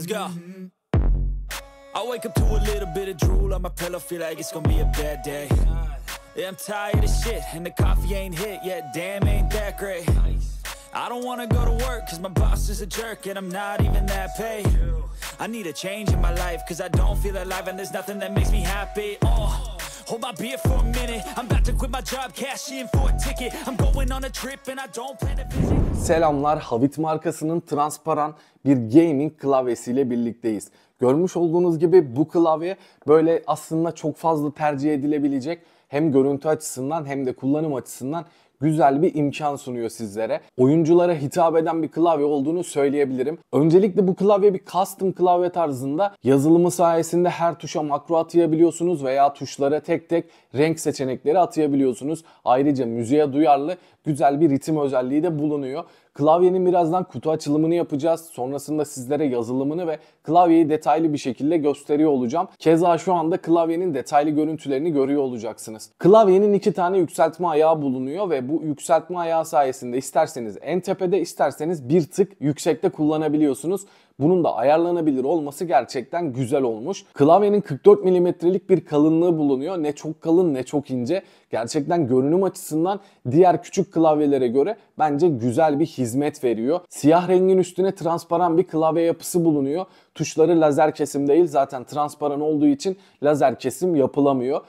Let's go. Mm-hmm. I wake up to a little bit of drool on my pillow, feel like it's gonna be a bad day. Yeah, I'm tired of shit, and the coffee ain't hit yet, damn, ain't that great. I don't wanna go to work, cause my boss is a jerk, and I'm not even that paid. I need a change in my life, cause I don't feel alive, and there's nothing that makes me happy. Oh. Hold my beer for a minute I'm about to quit my job, cash in for a ticket I'm going on a trip and I don't plan to visit Selamlar, Havit markasının transparan bir gaming klavyesiyle birlikteyiz. Görmüş olduğunuz gibi bu klavye böyle aslında çok fazla tercih edilebilecek hem görüntü açısından hem de kullanım açısından güzel bir imkan sunuyor sizlere. Oyunculara hitap eden bir klavye olduğunu söyleyebilirim. Öncelikle bu klavye bir custom klavye tarzında yazılımı sayesinde her tuşa makro atayabiliyorsunuz veya tuşlara tek tek renk seçenekleri atayabiliyorsunuz. Ayrıca müziğe duyarlı güzel bir ritim özelliği de bulunuyor. Klavyenin birazdan kutu açılımını yapacağız. Sonrasında sizlere yazılımını ve klavyeyi detaylı bir şekilde gösteriyor olacağım. Keza şu anda klavyenin detaylı görüntülerini görüyor olacaksınız. Klavyenin iki tane yükseltme ayağı bulunuyor ve bu yükseltme ayağı sayesinde isterseniz en tepede isterseniz bir tık yüksekte kullanabiliyorsunuz. Bunun da ayarlanabilir olması gerçekten güzel olmuş. Klavyenin 44 milimetrelik bir kalınlığı bulunuyor. Ne çok kalın ne çok ince. Gerçekten görünüm açısından diğer küçük klavyelere göre bence güzel bir hizmet veriyor. Siyah rengin üstüne transparan bir klavye yapısı bulunuyor. Tuşları lazer kesim değil zaten transparan olduğu için lazer kesim yapılamıyor.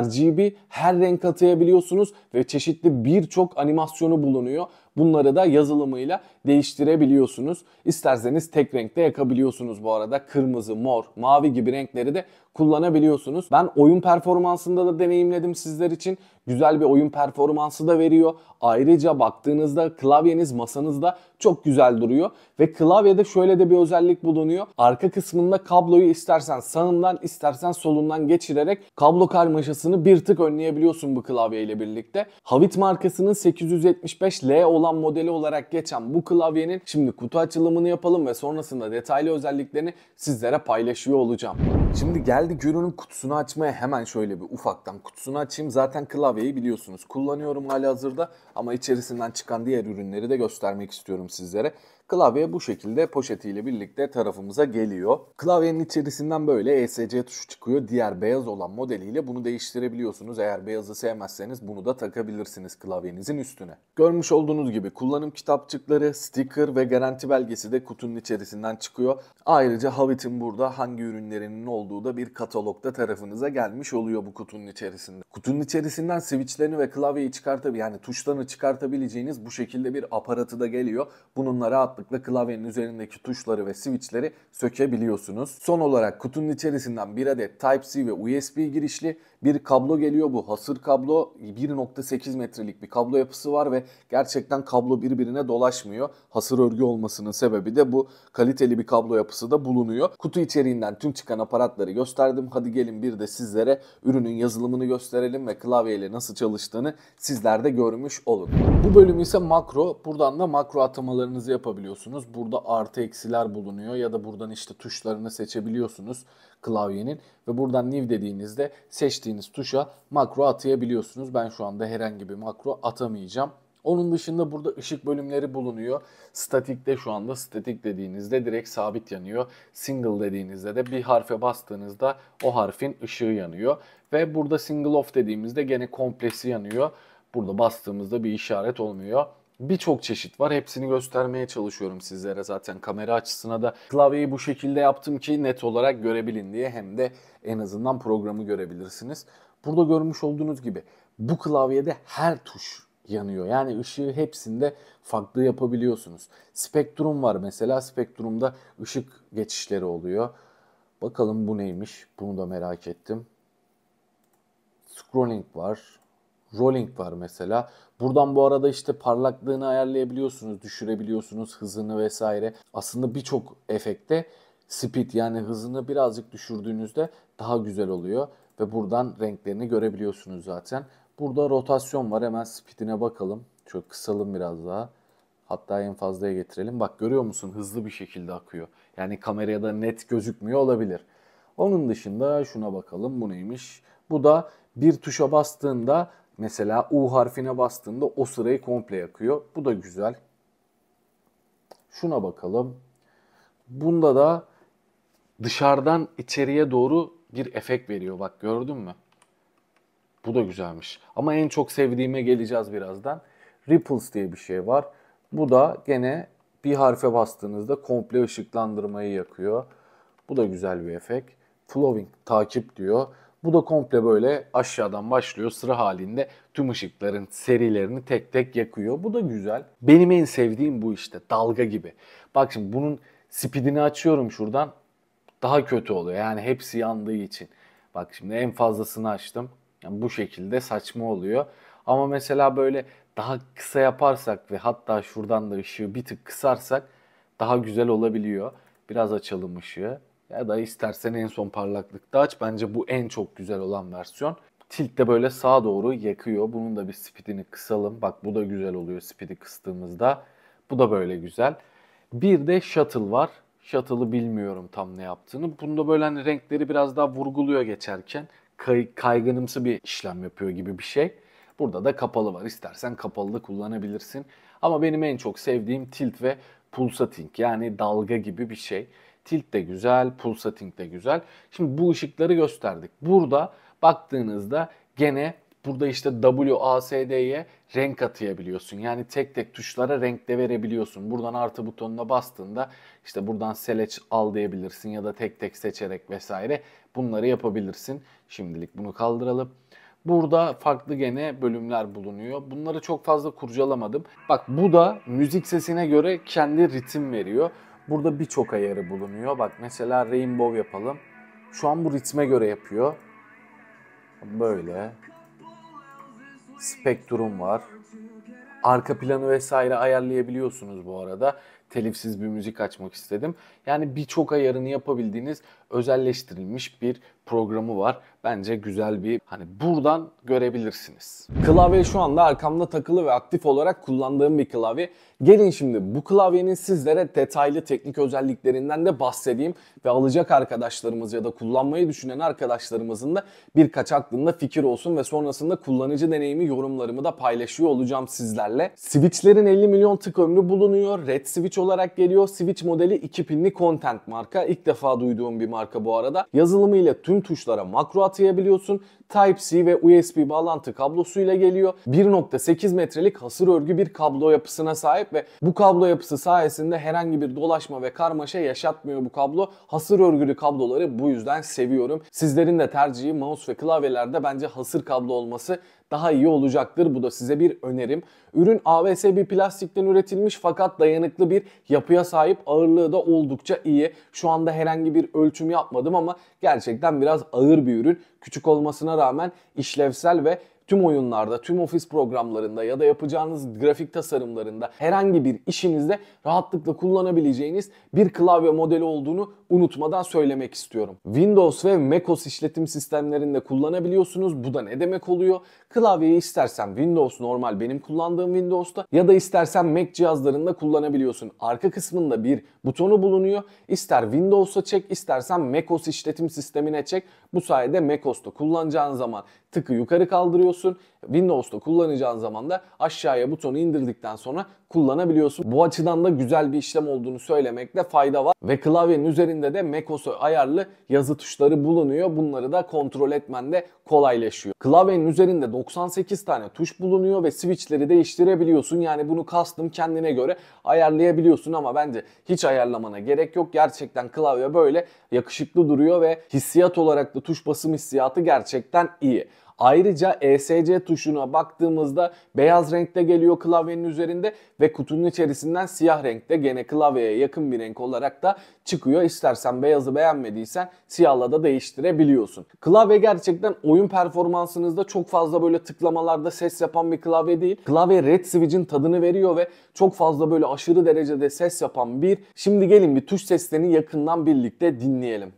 RGB her renk atayabiliyorsunuz ve çeşitli birçok animasyonu bulunuyor. Bunları da yazılımıyla değiştirebiliyorsunuz. İsterseniz tek renkte yakabiliyorsunuz bu arada. Kırmızı, mor, mavi gibi renkleri de kullanabiliyorsunuz. Ben oyun performansında da deneyimledim sizler için güzel bir oyun performansı da veriyor. Ayrıca baktığınızda klavyeniz masanızda çok güzel duruyor ve klavyede şöyle de bir özellik bulunuyor. Arka kısmında kabloyu istersen sağından istersen solundan geçirerek kablo karmaşasını bir tık önleyebiliyorsun bu klavye ile birlikte. Havit markasının 875L olan modeli olarak geçen bu klavyenin şimdi kutu açılımını yapalım ve sonrasında detaylı özelliklerini sizlere paylaşıyor olacağım. Şimdi geldik ürünün kutusunu açmaya hemen şöyle bir ufaktan kutusunu açayım. Zaten klavye kahveyi biliyorsunuz kullanıyorum hali hazırda ama içerisinden çıkan diğer ürünleri de göstermek istiyorum sizlere. Klavye bu şekilde poşetiyle birlikte tarafımıza geliyor. Klavyenin içerisinden böyle ESC tuşu çıkıyor. Diğer beyaz olan modeliyle bunu değiştirebiliyorsunuz. Eğer beyazı sevmezseniz bunu da takabilirsiniz klavyenizin üstüne. Görmüş olduğunuz gibi kullanım kitapçıkları, sticker ve garanti belgesi de kutunun içerisinden çıkıyor. Ayrıca Havit'in burada hangi ürünlerinin olduğu da bir katalogda tarafınıza gelmiş oluyor bu kutunun içerisinde. Kutunun içerisinden switchlerini ve klavyeyi çıkartabileceğiniz yani tuşlarını çıkartabileceğiniz bu şekilde bir aparatı da geliyor. Bununla rahat rahatlıkla klavyenin üzerindeki tuşları ve switchleri sökebiliyorsunuz. Son olarak kutunun içerisinden bir adet Type-C ve USB girişli bir kablo geliyor bu. Hasır kablo 1.8 metrelik bir kablo yapısı var ve gerçekten kablo birbirine dolaşmıyor. Hasır örgü olmasının sebebi de bu kaliteli bir kablo yapısı da bulunuyor. Kutu içeriğinden tüm çıkan aparatları gösterdim. Hadi gelin bir de sizlere ürünün yazılımını gösterelim ve klavyeyle nasıl çalıştığını sizler de görmüş olun. Bu bölüm ise makro. Buradan da makro atamalarınızı yapabiliyorsunuz. Burada artı eksiler bulunuyor ya da buradan işte tuşlarını seçebiliyorsunuz klavyenin ve buradan new dediğinizde seçtiğiniz tuşa makro atayabiliyorsunuz. Ben şu anda herhangi bir makro atamayacağım. Onun dışında burada ışık bölümleri bulunuyor. Statikte şu anda statik dediğinizde direkt sabit yanıyor. Single dediğinizde de bir harfe bastığınızda o harfin ışığı yanıyor. Ve burada single off dediğimizde gene komplesi yanıyor. Burada bastığımızda bir işaret olmuyor. Birçok çeşit var. Hepsini göstermeye çalışıyorum sizlere zaten. Kamera açısına da klavyeyi bu şekilde yaptım ki net olarak görebilin diye hem de en azından programı görebilirsiniz. Burada görmüş olduğunuz gibi bu klavyede her tuş yanıyor. Yani ışığı hepsinde farklı yapabiliyorsunuz. Spektrum var mesela. Spektrumda ışık geçişleri oluyor. Bakalım bu neymiş? Bunu da merak ettim. Scrolling var. Rolling var mesela. Buradan bu arada işte parlaklığını ayarlayabiliyorsunuz, düşürebiliyorsunuz hızını vesaire. Aslında birçok efekte speed yani hızını birazcık düşürdüğünüzde daha güzel oluyor ve buradan renklerini görebiliyorsunuz zaten. Burada rotasyon var. Hemen speed'ine bakalım. çok kısalım biraz daha. Hatta en fazlaya getirelim. Bak görüyor musun? Hızlı bir şekilde akıyor. Yani kameraya da net gözükmüyor olabilir. Onun dışında şuna bakalım. Bu neymiş? Bu da bir tuşa bastığında Mesela U harfine bastığında o sırayı komple yakıyor. Bu da güzel. Şuna bakalım. Bunda da dışarıdan içeriye doğru bir efekt veriyor. Bak gördün mü? Bu da güzelmiş. Ama en çok sevdiğime geleceğiz birazdan. Ripples diye bir şey var. Bu da gene bir harfe bastığınızda komple ışıklandırmayı yakıyor. Bu da güzel bir efekt. Flowing takip diyor. Bu da komple böyle aşağıdan başlıyor sıra halinde tüm ışıkların serilerini tek tek yakıyor. Bu da güzel. Benim en sevdiğim bu işte dalga gibi. Bak şimdi bunun speedini açıyorum şuradan. Daha kötü oluyor yani hepsi yandığı için. Bak şimdi en fazlasını açtım. Yani bu şekilde saçma oluyor. Ama mesela böyle daha kısa yaparsak ve hatta şuradan da ışığı bir tık kısarsak daha güzel olabiliyor. Biraz açalım ışığı ya da istersen en son parlaklıkta aç. Bence bu en çok güzel olan versiyon. Tilt de böyle sağa doğru yakıyor. Bunun da bir speedini kısalım. Bak bu da güzel oluyor speedi kıstığımızda. Bu da böyle güzel. Bir de shuttle var. Shuttle'ı bilmiyorum tam ne yaptığını. Bunda böyle hani renkleri biraz daha vurguluyor geçerken. Kay kaygınımsı bir işlem yapıyor gibi bir şey. Burada da kapalı var. İstersen kapalı da kullanabilirsin. Ama benim en çok sevdiğim tilt ve pulsating yani dalga gibi bir şey. Tilt de güzel, pulsating de güzel. Şimdi bu ışıkları gösterdik. Burada baktığınızda gene burada işte WASD'ye renk atayabiliyorsun. Yani tek tek tuşlara renk de verebiliyorsun. Buradan artı butonuna bastığında işte buradan select al diyebilirsin ya da tek tek seçerek vesaire bunları yapabilirsin. Şimdilik bunu kaldıralım. Burada farklı gene bölümler bulunuyor. Bunları çok fazla kurcalamadım. Bak bu da müzik sesine göre kendi ritim veriyor. Burada birçok ayarı bulunuyor. Bak mesela Rainbow yapalım. Şu an bu ritme göre yapıyor. Böyle. Spektrum var. Arka planı vesaire ayarlayabiliyorsunuz bu arada. Telifsiz bir müzik açmak istedim. Yani birçok ayarını yapabildiğiniz özelleştirilmiş bir programı var. Bence güzel bir hani buradan görebilirsiniz. Klavye şu anda arkamda takılı ve aktif olarak kullandığım bir klavye. Gelin şimdi bu klavyenin sizlere detaylı teknik özelliklerinden de bahsedeyim ve alacak arkadaşlarımız ya da kullanmayı düşünen arkadaşlarımızın da birkaç aklında fikir olsun ve sonrasında kullanıcı deneyimi yorumlarımı da paylaşıyor olacağım sizlerle. Switch'lerin 50 milyon tık ömrü bulunuyor. Red Switch olarak geliyor. Switch modeli 2 pinli Content marka. İlk defa duyduğum bir marka bu arada. Yazılımıyla tüm tuşlara makro atayabiliyorsun. Type-C ve USB bağlantı kablosuyla geliyor. 1.8 metrelik hasır örgü bir kablo yapısına sahip ve bu kablo yapısı sayesinde herhangi bir dolaşma ve karmaşa yaşatmıyor bu kablo. Hasır örgülü kabloları bu yüzden seviyorum. Sizlerin de tercihi mouse ve klavyelerde bence hasır kablo olması daha iyi olacaktır. Bu da size bir önerim. Ürün ABS bir plastikten üretilmiş fakat dayanıklı bir yapıya sahip. Ağırlığı da oldukça iyi. Şu anda herhangi bir ölçüm yapmadım ama gerçekten biraz ağır bir ürün. Küçük olmasına rağmen işlevsel ve tüm oyunlarda, tüm ofis programlarında ya da yapacağınız grafik tasarımlarında herhangi bir işinizde rahatlıkla kullanabileceğiniz bir klavye modeli olduğunu unutmadan söylemek istiyorum. Windows ve macOS işletim sistemlerinde kullanabiliyorsunuz. Bu da ne demek oluyor? Klavyeyi istersen Windows normal benim kullandığım Windows'ta ya da istersen Mac cihazlarında kullanabiliyorsun. Arka kısmında bir butonu bulunuyor. İster Windows'a çek, istersen macOS işletim sistemine çek. Bu sayede macOS'ta kullanacağın zaman tıkı yukarı kaldırıyorsun. Windows'ta kullanacağın zaman da aşağıya butonu indirdikten sonra kullanabiliyorsun. Bu açıdan da güzel bir işlem olduğunu söylemekte fayda var. Ve klavyenin üzerinde de macOS'a ayarlı yazı tuşları bulunuyor. Bunları da kontrol etmen de kolaylaşıyor. Klavyenin üzerinde 98 tane tuş bulunuyor ve switchleri değiştirebiliyorsun. Yani bunu custom kendine göre ayarlayabiliyorsun ama bence hiç ayarlamana gerek yok. Gerçekten klavye böyle yakışıklı duruyor ve hissiyat olarak da özellikle tuş basım hissiyatı gerçekten iyi. Ayrıca ESC tuşuna baktığımızda beyaz renkte geliyor klavyenin üzerinde ve kutunun içerisinden siyah renkte gene klavyeye yakın bir renk olarak da çıkıyor. İstersen beyazı beğenmediysen siyahla da değiştirebiliyorsun. Klavye gerçekten oyun performansınızda çok fazla böyle tıklamalarda ses yapan bir klavye değil. Klavye Red Switch'in tadını veriyor ve çok fazla böyle aşırı derecede ses yapan bir. Şimdi gelin bir tuş seslerini yakından birlikte dinleyelim.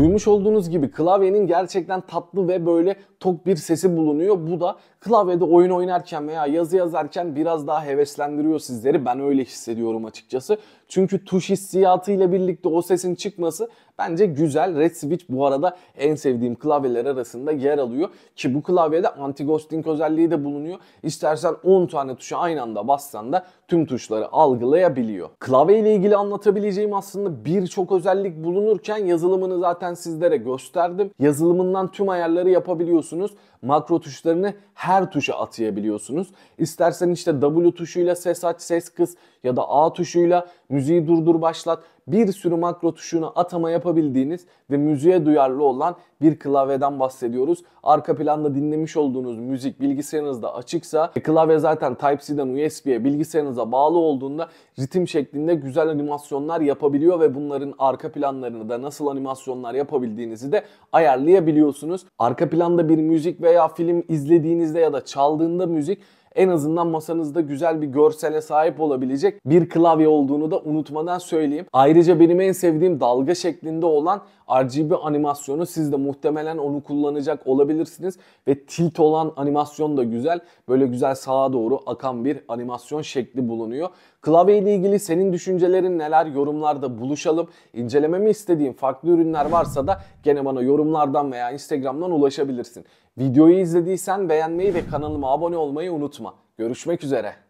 Duymuş olduğunuz gibi klavyenin gerçekten tatlı ve böyle tok bir sesi bulunuyor. Bu da klavyede oyun oynarken veya yazı yazarken biraz daha heveslendiriyor sizleri. Ben öyle hissediyorum açıkçası. Çünkü tuş hissiyatı ile birlikte o sesin çıkması bence güzel. Red Switch bu arada en sevdiğim klavyeler arasında yer alıyor. Ki bu klavyede anti-ghosting özelliği de bulunuyor. İstersen 10 tane tuşa aynı anda bassan da tüm tuşları algılayabiliyor. Klavye ile ilgili anlatabileceğim aslında birçok özellik bulunurken yazılımını zaten sizlere gösterdim. Yazılımından tüm ayarları yapabiliyorsunuz atıyorsunuz. Makro tuşlarını her tuşa atayabiliyorsunuz. İstersen işte W tuşuyla ses aç ses kıs ya da A tuşuyla müziği durdur başlat bir sürü makro tuşuna atama yapabildiğiniz ve müziğe duyarlı olan bir klavyeden bahsediyoruz. Arka planda dinlemiş olduğunuz müzik bilgisayarınızda açıksa klavye zaten Type-C'den USB'ye bilgisayarınıza bağlı olduğunda ritim şeklinde güzel animasyonlar yapabiliyor ve bunların arka planlarını da nasıl animasyonlar yapabildiğinizi de ayarlayabiliyorsunuz. Arka planda bir müzik veya film izlediğinizde ya da çaldığında müzik en azından masanızda güzel bir görsele sahip olabilecek bir klavye olduğunu da unutmadan söyleyeyim. Ayrıca benim en sevdiğim dalga şeklinde olan RGB animasyonu siz de muhtemelen onu kullanacak olabilirsiniz. Ve tilt olan animasyon da güzel. Böyle güzel sağa doğru akan bir animasyon şekli bulunuyor. Klavye ile ilgili senin düşüncelerin neler? Yorumlarda buluşalım. İncelememi istediğin farklı ürünler varsa da gene bana yorumlardan veya Instagram'dan ulaşabilirsin. Videoyu izlediysen beğenmeyi ve kanalıma abone olmayı unutma. Görüşmek üzere.